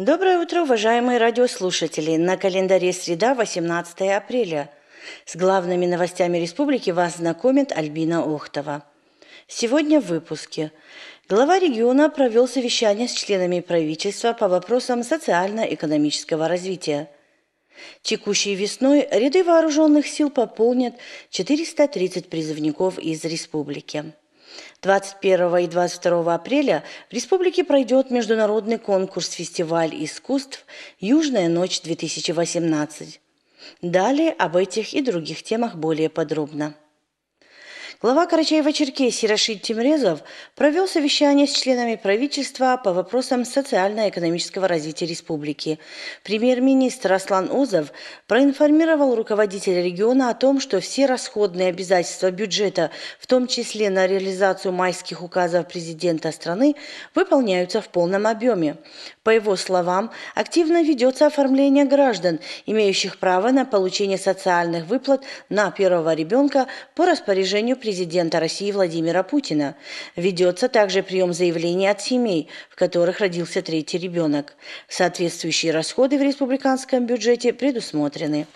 Доброе утро, уважаемые радиослушатели! На календаре среда, 18 апреля. С главными новостями республики вас знакомит Альбина Охтова. Сегодня в выпуске. Глава региона провел совещание с членами правительства по вопросам социально-экономического развития. Текущей весной ряды вооруженных сил пополнят 430 призывников из республики. 21 и 22 апреля в республике пройдет международный конкурс-фестиваль искусств «Южная ночь-2018». Далее об этих и других темах более подробно. Глава Карачаева-Черкесии Рашид Тимрезов провел совещание с членами правительства по вопросам социально-экономического развития республики. Премьер-министр Аслан Озов проинформировал руководителя региона о том, что все расходные обязательства бюджета, в том числе на реализацию майских указов президента страны, выполняются в полном объеме. По его словам, активно ведется оформление граждан, имеющих право на получение социальных выплат на первого ребенка по распоряжению президента президента России Владимира Путина. Ведется также прием заявлений от семей, в которых родился третий ребенок. Соответствующие расходы в республиканском бюджете предусмотрены.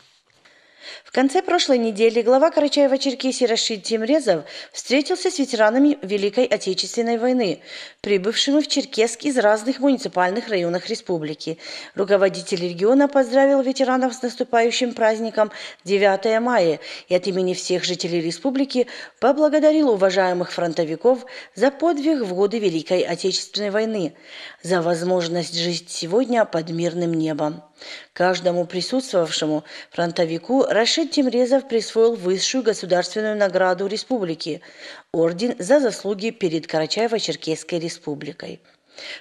В конце прошлой недели глава Карачаева-Черкесии Рашид Тимрезов встретился с ветеранами Великой Отечественной войны, прибывшими в Черкесск из разных муниципальных районов республики. Руководитель региона поздравил ветеранов с наступающим праздником 9 мая и от имени всех жителей республики поблагодарил уважаемых фронтовиков за подвиг в годы Великой Отечественной войны, за возможность жить сегодня под мирным небом. Каждому присутствовавшему фронтовику Рашид Тимрезов присвоил высшую государственную награду республики – орден за заслуги перед Карачаево-Черкесской республикой.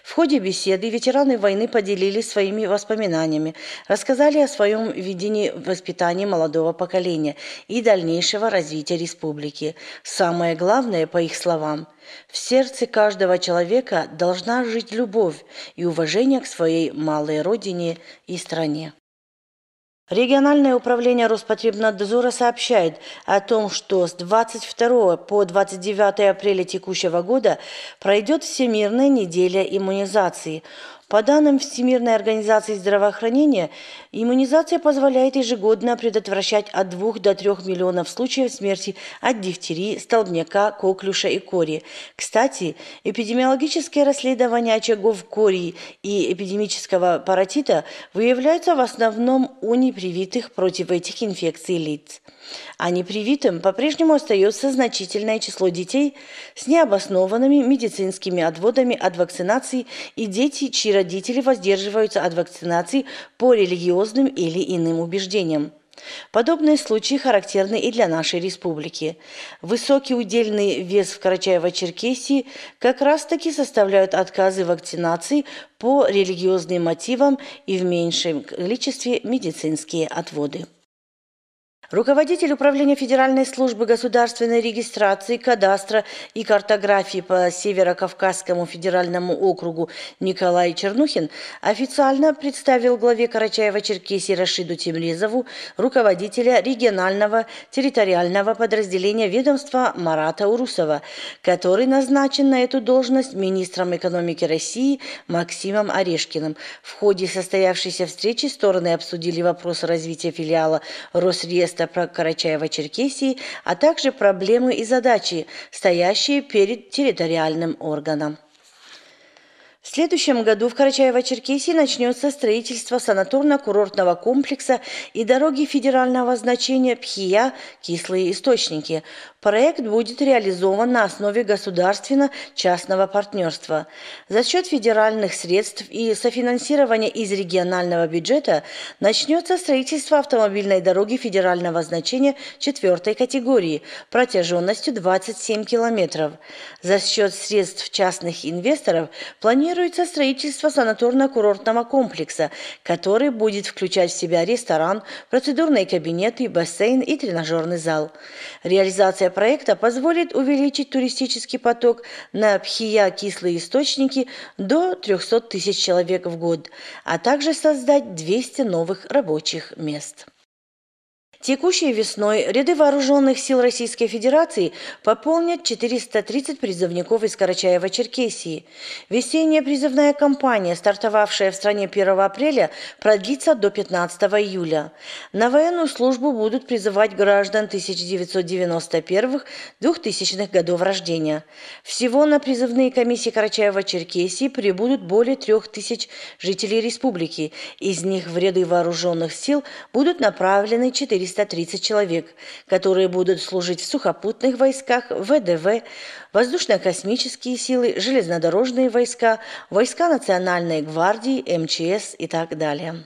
В ходе беседы ветераны войны поделились своими воспоминаниями, рассказали о своем видении воспитания молодого поколения и дальнейшего развития республики. Самое главное, по их словам, в сердце каждого человека должна жить любовь и уважение к своей малой родине и стране. Региональное управление Роспотребнадзора сообщает о том, что с 22 по 29 апреля текущего года пройдет Всемирная неделя иммунизации. По данным Всемирной организации здравоохранения, иммунизация позволяет ежегодно предотвращать от 2 до 3 миллионов случаев смерти от дифтерии, столбняка, коклюша и кори. Кстати, эпидемиологические расследования очагов кори и эпидемического паротита выявляются в основном у непривитых против этих инфекций лиц. А непривитым по-прежнему остается значительное число детей с необоснованными медицинскими отводами от вакцинации и дети, чьи родители воздерживаются от вакцинации по религиозным или иным убеждениям. Подобные случаи характерны и для нашей республики. Высокий удельный вес в Карачаево-Черкесии как раз-таки составляют отказы вакцинации по религиозным мотивам и в меньшем количестве медицинские отводы. Руководитель Управления Федеральной службы государственной регистрации, кадастра и картографии по Северо-Кавказскому федеральному округу Николай Чернухин официально представил главе Карачаева-Черкесии Рашиду Тимризову руководителя регионального территориального подразделения ведомства Марата Урусова, который назначен на эту должность министром экономики России Максимом Орешкиным. В ходе состоявшейся встречи стороны обсудили вопрос развития филиала Росреестра проекта про Карачаево-Черкесии, а также проблемы и задачи, стоящие перед территориальным органом. В следующем году в Карачаево-Черкесии начнется строительство санаторно-курортного комплекса и дороги федерального значения Пхия «Кислые источники». Проект будет реализован на основе государственно-частного партнерства. За счет федеральных средств и софинансирования из регионального бюджета начнется строительство автомобильной дороги федерального значения четвертой категории протяженностью 27 километров. За счет средств частных инвесторов планируется планируется строительство санаторно-курортного комплекса, который будет включать в себя ресторан, процедурные кабинеты, бассейн и тренажерный зал. Реализация проекта позволит увеличить туристический поток на Пхия-кислые источники до 300 тысяч человек в год, а также создать 200 новых рабочих мест. Текущей весной ряды вооруженных сил Российской Федерации пополнят 430 призывников из Карачаева-Черкесии. Весенняя призывная кампания, стартовавшая в стране 1 апреля, продлится до 15 июля. На военную службу будут призывать граждан 1991-2000 годов рождения. Всего на призывные комиссии Карачаева-Черкесии прибудут более 3000 жителей республики. Из них в ряды вооруженных сил будут направлены 400 330 человек, которые будут служить в сухопутных войсках, ВДВ, воздушно-космические силы, железнодорожные войска, войска Национальной гвардии, МЧС и так далее.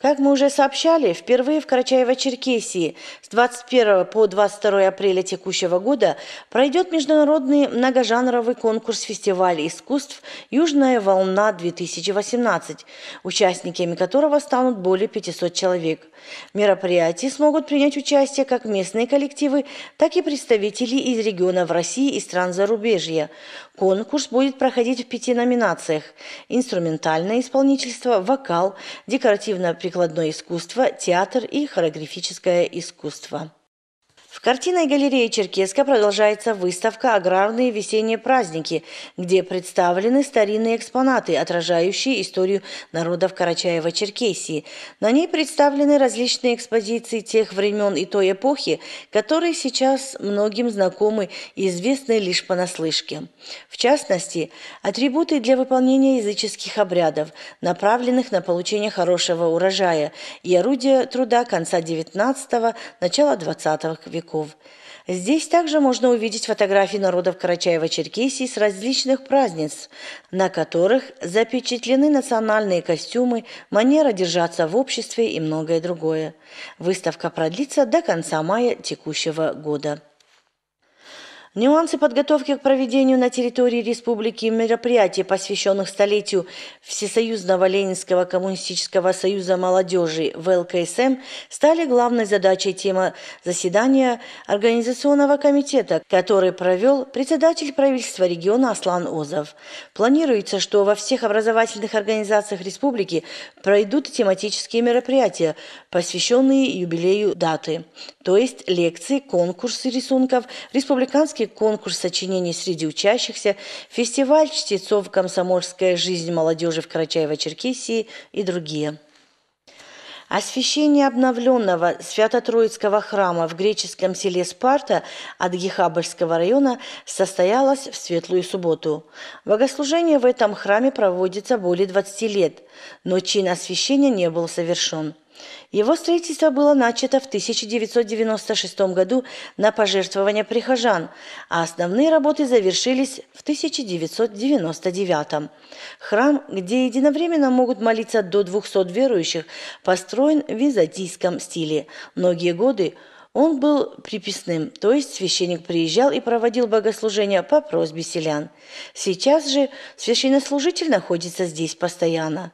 Как мы уже сообщали, впервые в Карачаево-Черкесии с 21 по 22 апреля текущего года пройдет международный многожанровый конкурс-фестиваль искусств «Южная волна-2018», участниками которого станут более 500 человек. В мероприятии смогут принять участие как местные коллективы, так и представители из регионов России и стран зарубежья. Конкурс будет проходить в пяти номинациях – инструментальное исполнительство, вокал, декоративно-прикладное прикладное искусство, театр и хореографическое искусство. В картинной галерее Черкеска продолжается выставка «Аграрные весенние праздники», где представлены старинные экспонаты, отражающие историю народов Карачаева-Черкесии. На ней представлены различные экспозиции тех времен и той эпохи, которые сейчас многим знакомы и известны лишь понаслышке. В частности, атрибуты для выполнения языческих обрядов, направленных на получение хорошего урожая, и орудия труда конца XIX – начала XX веков материков. Здесь также можно увидеть фотографии народов Карачаева-Черкесии с различных праздниц, на которых запечатлены национальные костюмы, манера держаться в обществе и многое другое. Выставка продлится до конца мая текущего года. Нюансы подготовки к проведению на территории республики мероприятий, посвященных столетию Всесоюзного Ленинского коммунистического союза молодежи ВЛКСМ, стали главной задачей темы заседания Организационного комитета, который провел председатель правительства региона Аслан Озов. Планируется, что во всех образовательных организациях республики пройдут тематические мероприятия, посвященные юбилею даты, то есть лекции, конкурсы рисунков, республиканские постановки, конкурс сочинений среди учащихся, фестиваль чтецов «Комсомольская жизнь молодежи в Карачаево-Черкесии» и другие. Освящение обновленного Свято-Троицкого храма в греческом селе Спарта от Гехабальского района состоялось в Светлую субботу. Богослужение в этом храме проводится более 20 лет, но чин освящения не был совершен – его строительство было начато в 1996 году на пожертвования прихожан, а основные работы завершились в 1999. Храм, где единовременно могут молиться до 200 верующих, построен в византийском стиле. Многие годы он был приписным, то есть священник приезжал и проводил богослужения по просьбе селян. Сейчас же священнослужитель находится здесь постоянно.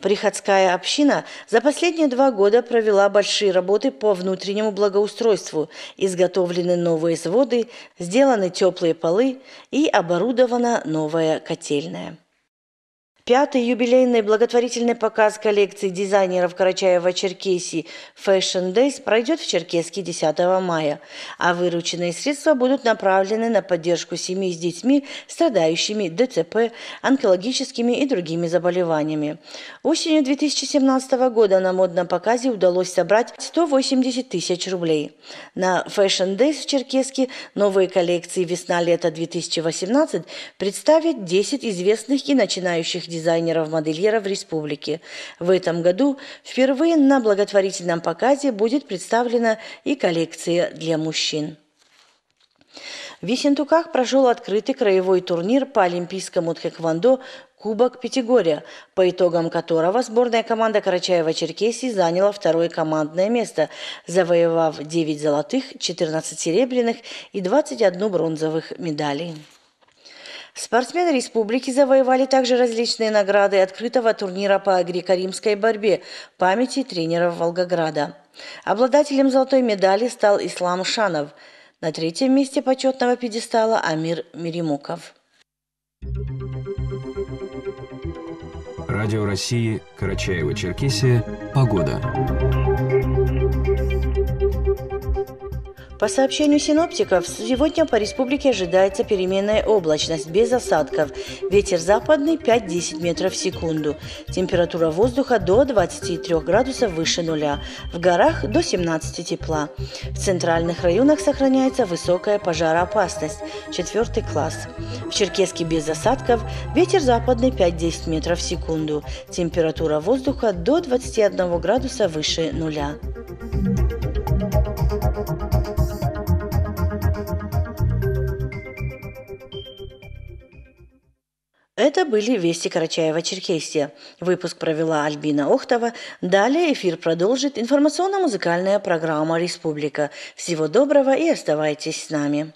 Приходская община за последние два года провела большие работы по внутреннему благоустройству. Изготовлены новые своды, сделаны теплые полы и оборудована новая котельная. Пятый юбилейный благотворительный показ коллекции дизайнеров Карачаева-Черкесии Fashion Days пройдет в Черкеске 10 мая, а вырученные средства будут направлены на поддержку семей с детьми, страдающими ДЦП, онкологическими и другими заболеваниями. Осенью 2017 года на модном показе удалось собрать 180 тысяч рублей. На Fashion Days в Черкеске новые коллекции «Весна-лето 2018» представят 10 известных и начинающих дизайнеров-модельеров республики. В этом году впервые на благотворительном показе будет представлена и коллекция для мужчин. В Ессентуках прошел открытый краевой турнир по олимпийскому тхэквондо Кубок Пятигория, по итогам которого сборная команда Карачаева-Черкесии заняла второе командное место, завоевав 9 золотых, 14 серебряных и 21 бронзовых медалей. Спортсмены республики завоевали также различные награды открытого турнира по греко-римской борьбе в памяти тренеров Волгограда. Обладателем золотой медали стал Ислам Шанов. На третьем месте почетного пьедестала Амир Миримуков. Радио России, Карачаево-Черкесия, Погода. По сообщению синоптиков, сегодня по республике ожидается переменная облачность без осадков. Ветер западный 5-10 метров в секунду. Температура воздуха до 23 градусов выше нуля. В горах до 17 тепла. В центральных районах сохраняется высокая пожароопасность. Четвертый класс. В Черкеске без осадков. Ветер западный 5-10 метров в секунду. Температура воздуха до 21 градуса выше нуля. Это были «Вести Карачаева-Черкесия». Выпуск провела Альбина Охтова. Далее эфир продолжит информационно-музыкальная программа «Республика». Всего доброго и оставайтесь с нами.